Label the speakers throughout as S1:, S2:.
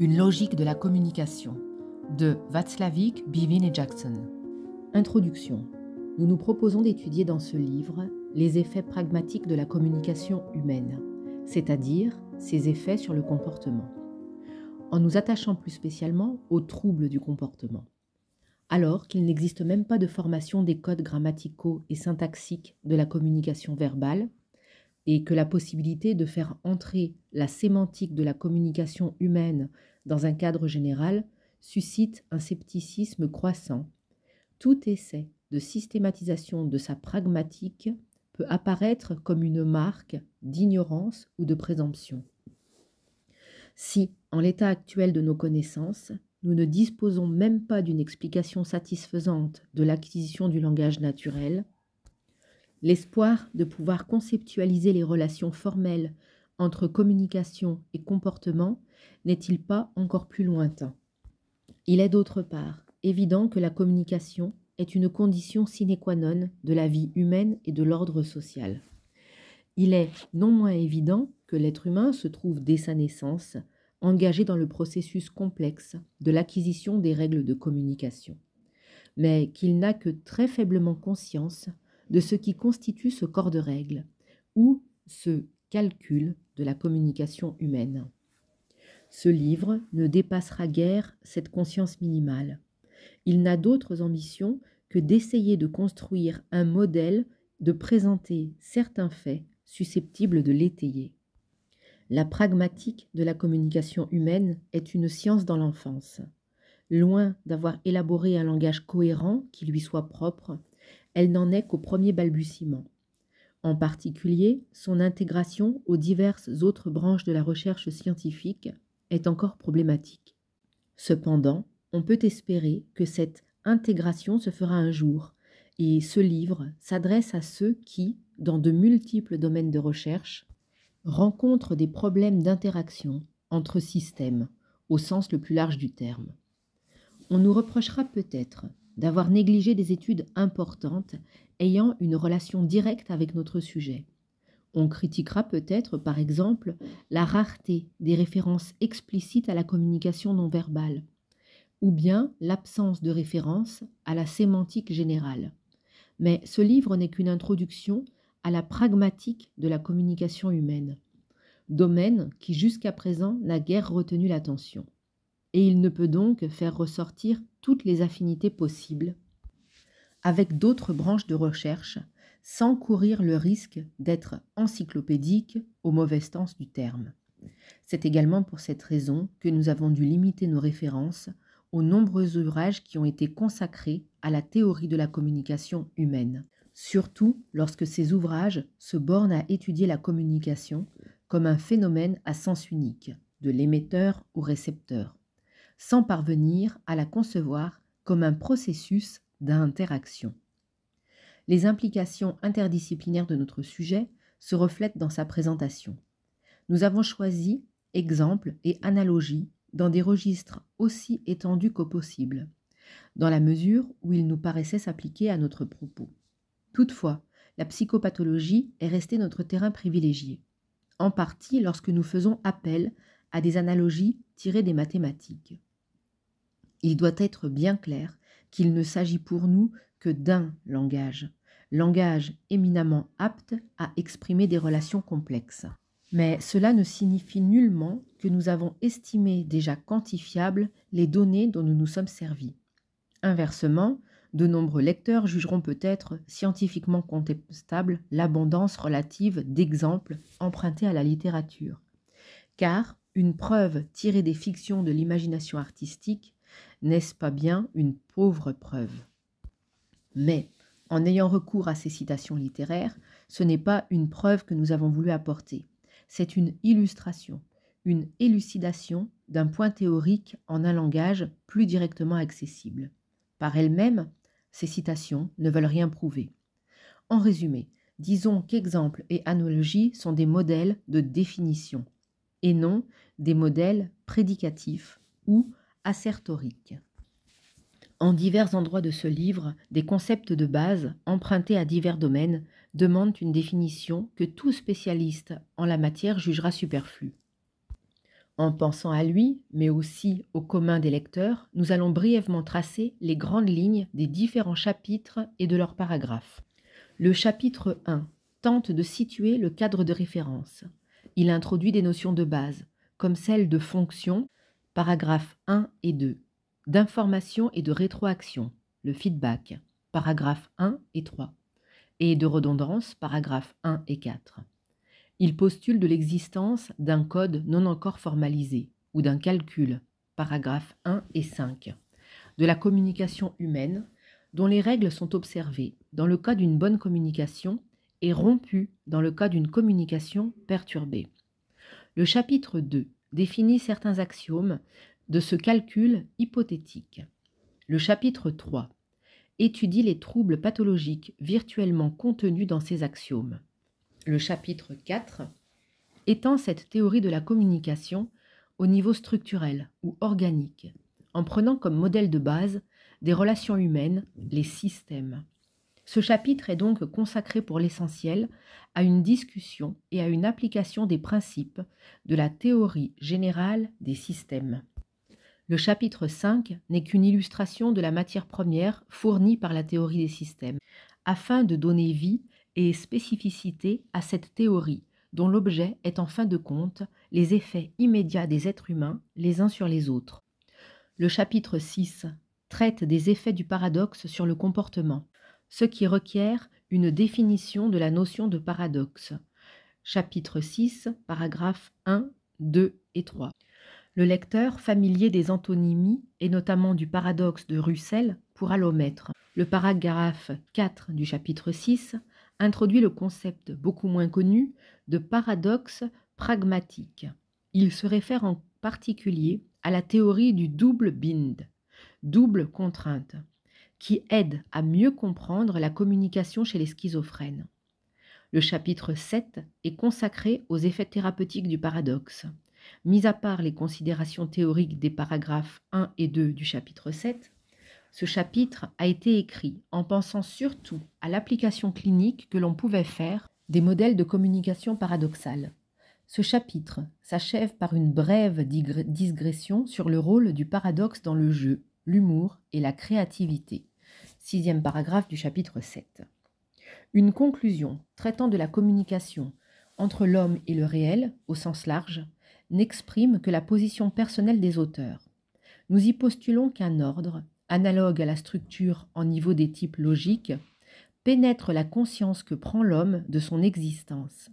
S1: Une logique de la communication de Václavik, Bivin et Jackson. Introduction. Nous nous proposons d'étudier dans ce livre les effets pragmatiques de la communication humaine, c'est-à-dire ses effets sur le comportement, en nous attachant plus spécialement aux troubles du comportement. Alors qu'il n'existe même pas de formation des codes grammaticaux et syntaxiques de la communication verbale, et que la possibilité de faire entrer la sémantique de la communication humaine dans un cadre général suscite un scepticisme croissant. Tout essai de systématisation de sa pragmatique peut apparaître comme une marque d'ignorance ou de présomption. Si, en l'état actuel de nos connaissances, nous ne disposons même pas d'une explication satisfaisante de l'acquisition du langage naturel, L'espoir de pouvoir conceptualiser les relations formelles entre communication et comportement n'est-il pas encore plus lointain Il est d'autre part évident que la communication est une condition sine qua non de la vie humaine et de l'ordre social. Il est non moins évident que l'être humain se trouve dès sa naissance engagé dans le processus complexe de l'acquisition des règles de communication, mais qu'il n'a que très faiblement conscience de ce qui constitue ce corps de règles, ou ce calcul de la communication humaine. Ce livre ne dépassera guère cette conscience minimale. Il n'a d'autres ambitions que d'essayer de construire un modèle, de présenter certains faits susceptibles de l'étayer. La pragmatique de la communication humaine est une science dans l'enfance. Loin d'avoir élaboré un langage cohérent qui lui soit propre, elle n'en est qu'au premier balbutiement. En particulier, son intégration aux diverses autres branches de la recherche scientifique est encore problématique. Cependant, on peut espérer que cette intégration se fera un jour, et ce livre s'adresse à ceux qui, dans de multiples domaines de recherche, rencontrent des problèmes d'interaction entre systèmes, au sens le plus large du terme. On nous reprochera peut-être d'avoir négligé des études importantes ayant une relation directe avec notre sujet. On critiquera peut-être, par exemple, la rareté des références explicites à la communication non verbale, ou bien l'absence de références à la sémantique générale. Mais ce livre n'est qu'une introduction à la pragmatique de la communication humaine, domaine qui jusqu'à présent n'a guère retenu l'attention. Et il ne peut donc faire ressortir toutes les affinités possibles avec d'autres branches de recherche sans courir le risque d'être encyclopédique au mauvais sens du terme. C'est également pour cette raison que nous avons dû limiter nos références aux nombreux ouvrages qui ont été consacrés à la théorie de la communication humaine, surtout lorsque ces ouvrages se bornent à étudier la communication comme un phénomène à sens unique, de l'émetteur au récepteur sans parvenir à la concevoir comme un processus d'interaction. Les implications interdisciplinaires de notre sujet se reflètent dans sa présentation. Nous avons choisi exemples et analogies dans des registres aussi étendus qu'au possible, dans la mesure où ils nous paraissaient s'appliquer à notre propos. Toutefois, la psychopathologie est restée notre terrain privilégié, en partie lorsque nous faisons appel à des analogies tirées des mathématiques. Il doit être bien clair qu'il ne s'agit pour nous que d'un langage, langage éminemment apte à exprimer des relations complexes. Mais cela ne signifie nullement que nous avons estimé déjà quantifiables les données dont nous nous sommes servis. Inversement, de nombreux lecteurs jugeront peut-être scientifiquement contestable l'abondance relative d'exemples empruntés à la littérature. Car une preuve tirée des fictions de l'imagination artistique n'est-ce pas bien une pauvre preuve Mais, en ayant recours à ces citations littéraires, ce n'est pas une preuve que nous avons voulu apporter, c'est une illustration, une élucidation d'un point théorique en un langage plus directement accessible. Par elles-mêmes, ces citations ne veulent rien prouver. En résumé, disons qu'exemple et analogie sont des modèles de définition et non des modèles prédicatifs ou assertorique. En divers endroits de ce livre, des concepts de base, empruntés à divers domaines, demandent une définition que tout spécialiste en la matière jugera superflue. En pensant à lui, mais aussi au commun des lecteurs, nous allons brièvement tracer les grandes lignes des différents chapitres et de leurs paragraphes. Le chapitre 1 tente de situer le cadre de référence. Il introduit des notions de base, comme celle de fonction paragraphes 1 et 2, d'information et de rétroaction, le feedback, paragraphes 1 et 3, et de redondance, paragraphes 1 et 4. Il postule de l'existence d'un code non encore formalisé ou d'un calcul, paragraphes 1 et 5, de la communication humaine, dont les règles sont observées dans le cas d'une bonne communication et rompues dans le cas d'une communication perturbée. Le chapitre 2 définit certains axiomes de ce calcul hypothétique. Le chapitre 3 étudie les troubles pathologiques virtuellement contenus dans ces axiomes. Le chapitre 4 étend cette théorie de la communication au niveau structurel ou organique, en prenant comme modèle de base des relations humaines, les systèmes. Ce chapitre est donc consacré pour l'essentiel à une discussion et à une application des principes de la théorie générale des systèmes. Le chapitre 5 n'est qu'une illustration de la matière première fournie par la théorie des systèmes, afin de donner vie et spécificité à cette théorie, dont l'objet est en fin de compte les effets immédiats des êtres humains les uns sur les autres. Le chapitre 6 traite des effets du paradoxe sur le comportement ce qui requiert une définition de la notion de paradoxe. Chapitre 6, paragraphes 1, 2 et 3. Le lecteur, familier des antonymies et notamment du paradoxe de Russell, pourra l'omettre. Le paragraphe 4 du chapitre 6 introduit le concept beaucoup moins connu de paradoxe pragmatique. Il se réfère en particulier à la théorie du double bind, double contrainte qui aide à mieux comprendre la communication chez les schizophrènes. Le chapitre 7 est consacré aux effets thérapeutiques du paradoxe. Mis à part les considérations théoriques des paragraphes 1 et 2 du chapitre 7, ce chapitre a été écrit en pensant surtout à l'application clinique que l'on pouvait faire des modèles de communication paradoxale. Ce chapitre s'achève par une brève digression sur le rôle du paradoxe dans le jeu l'humour et la créativité. Sixième paragraphe du chapitre 7. Une conclusion traitant de la communication entre l'homme et le réel, au sens large, n'exprime que la position personnelle des auteurs. Nous y postulons qu'un ordre, analogue à la structure en niveau des types logiques, pénètre la conscience que prend l'homme de son existence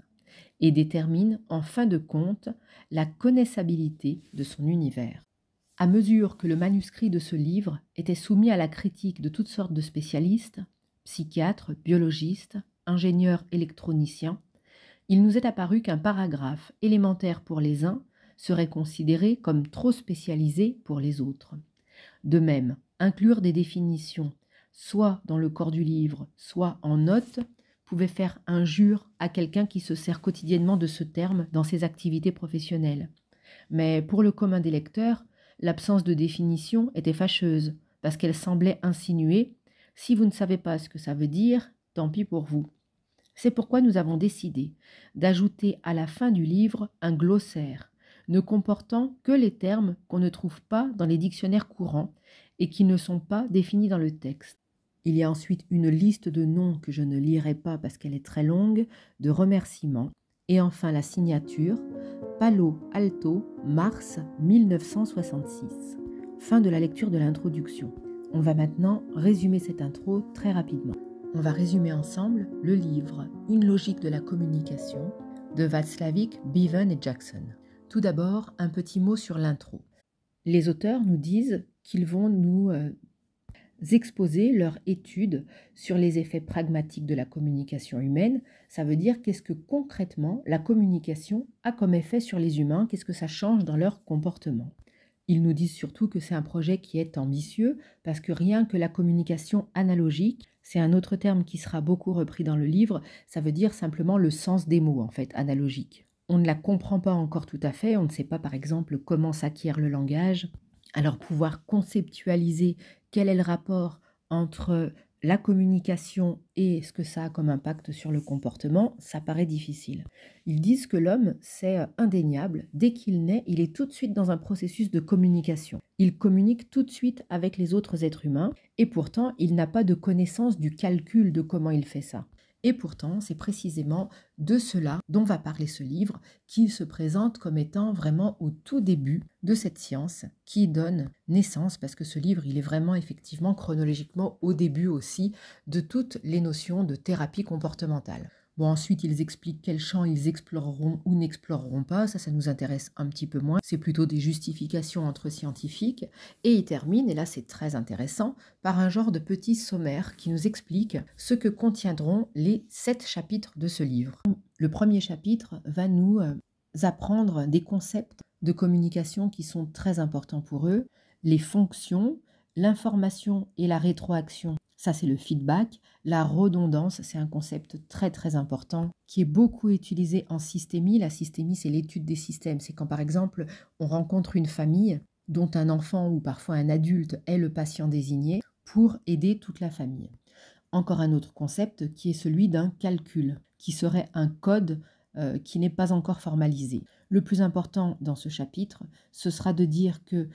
S1: et détermine en fin de compte la connaissabilité de son univers à mesure que le manuscrit de ce livre était soumis à la critique de toutes sortes de spécialistes, psychiatres, biologistes, ingénieurs électroniciens, il nous est apparu qu'un paragraphe élémentaire pour les uns serait considéré comme trop spécialisé pour les autres. De même, inclure des définitions, soit dans le corps du livre, soit en notes, pouvait faire injure à quelqu'un qui se sert quotidiennement de ce terme dans ses activités professionnelles. Mais pour le commun des lecteurs, L'absence de définition était fâcheuse, parce qu'elle semblait insinuer Si vous ne savez pas ce que ça veut dire, tant pis pour vous. C'est pourquoi nous avons décidé d'ajouter à la fin du livre un glossaire, ne comportant que les termes qu'on ne trouve pas dans les dictionnaires courants et qui ne sont pas définis dans le texte. Il y a ensuite une liste de noms que je ne lirai pas parce qu'elle est très longue, de remerciements, et enfin la signature, Palo Alto, mars 1966. Fin de la lecture de l'introduction. On va maintenant résumer cette intro très rapidement. On va résumer ensemble le livre Une logique de la communication de Václavic, Bevan et Jackson. Tout d'abord, un petit mot sur l'intro. Les auteurs nous disent qu'ils vont nous euh, exposer leur étude sur les effets pragmatiques de la communication humaine. Ça veut dire qu'est-ce que concrètement la communication a comme effet sur les humains, qu'est-ce que ça change dans leur comportement. Ils nous disent surtout que c'est un projet qui est ambitieux parce que rien que la communication analogique, c'est un autre terme qui sera beaucoup repris dans le livre, ça veut dire simplement le sens des mots en fait, analogique. On ne la comprend pas encore tout à fait, on ne sait pas par exemple comment s'acquiert le langage, alors pouvoir conceptualiser quel est le rapport entre la communication et ce que ça a comme impact sur le comportement, ça paraît difficile. Ils disent que l'homme, c'est euh, indéniable, dès qu'il naît, il est tout de suite dans un processus de communication. Il communique tout de suite avec les autres êtres humains, et pourtant, il n'a pas de connaissance du calcul de comment il fait ça. Et pourtant, c'est précisément de cela dont va parler ce livre, qui se présente comme étant vraiment au tout début de cette science qui donne naissance, parce que ce livre, il est vraiment effectivement chronologiquement au début aussi de toutes les notions de thérapie comportementale. Bon, ensuite, ils expliquent quels champs ils exploreront ou n'exploreront pas. Ça, ça nous intéresse un petit peu moins. C'est plutôt des justifications entre scientifiques. Et ils terminent, et là, c'est très intéressant, par un genre de petit sommaire qui nous explique ce que contiendront les sept chapitres de ce livre. Le premier chapitre va nous euh, apprendre des concepts de communication qui sont très importants pour eux, les fonctions, l'information et la rétroaction ça, c'est le feedback. La redondance, c'est un concept très très important qui est beaucoup utilisé en systémie. La systémie, c'est l'étude des systèmes. C'est quand, par exemple, on rencontre une famille dont un enfant ou parfois un adulte est le patient désigné pour aider toute la famille. Encore un autre concept qui est celui d'un calcul, qui serait un code euh, qui n'est pas encore formalisé. Le plus important dans ce chapitre, ce sera de dire que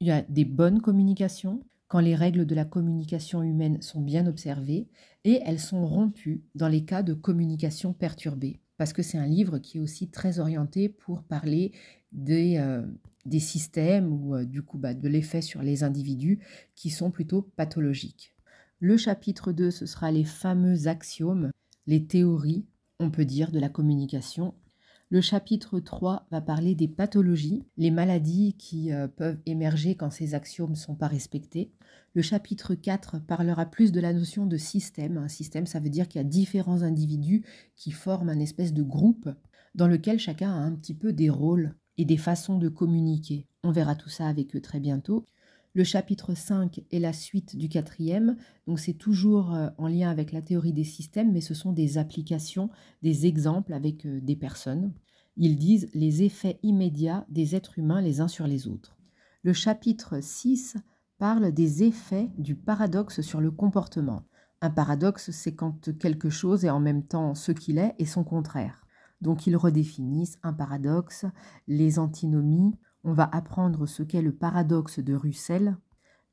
S1: il y a des bonnes communications, quand les règles de la communication humaine sont bien observées, et elles sont rompues dans les cas de communication perturbée, parce que c'est un livre qui est aussi très orienté pour parler des, euh, des systèmes ou euh, du coup bah, de l'effet sur les individus qui sont plutôt pathologiques. Le chapitre 2, ce sera les fameux axiomes, les théories, on peut dire, de la communication le chapitre 3 va parler des pathologies, les maladies qui euh, peuvent émerger quand ces axiomes ne sont pas respectés. Le chapitre 4 parlera plus de la notion de système. Un système, ça veut dire qu'il y a différents individus qui forment un espèce de groupe dans lequel chacun a un petit peu des rôles et des façons de communiquer. On verra tout ça avec eux très bientôt. Le chapitre 5 est la suite du quatrième, donc c'est toujours euh, en lien avec la théorie des systèmes, mais ce sont des applications, des exemples avec euh, des personnes. Ils disent les effets immédiats des êtres humains les uns sur les autres. Le chapitre 6 parle des effets du paradoxe sur le comportement. Un paradoxe, c'est quand quelque chose est en même temps ce qu'il est et son contraire. Donc ils redéfinissent un paradoxe, les antinomies, on va apprendre ce qu'est le paradoxe de Russell.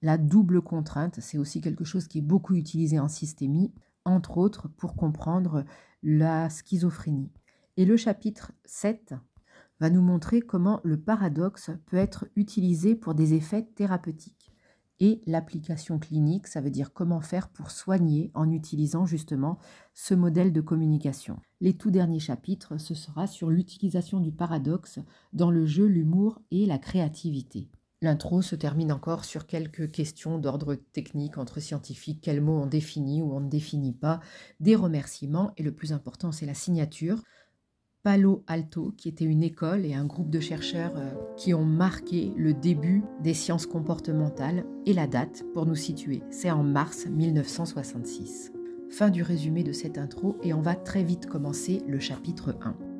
S1: La double contrainte, c'est aussi quelque chose qui est beaucoup utilisé en systémie, entre autres pour comprendre la schizophrénie et le chapitre 7 va nous montrer comment le paradoxe peut être utilisé pour des effets thérapeutiques. Et l'application clinique, ça veut dire comment faire pour soigner en utilisant justement ce modèle de communication. Les tout derniers chapitres, ce sera sur l'utilisation du paradoxe dans le jeu, l'humour et la créativité. L'intro se termine encore sur quelques questions d'ordre technique entre scientifiques, quels mots on définit ou on ne définit pas, des remerciements et le plus important c'est la signature. Palo Alto, qui était une école et un groupe de chercheurs euh, qui ont marqué le début des sciences comportementales et la date pour nous situer. C'est en mars 1966. Fin du résumé de cette intro et on va très vite commencer le chapitre 1.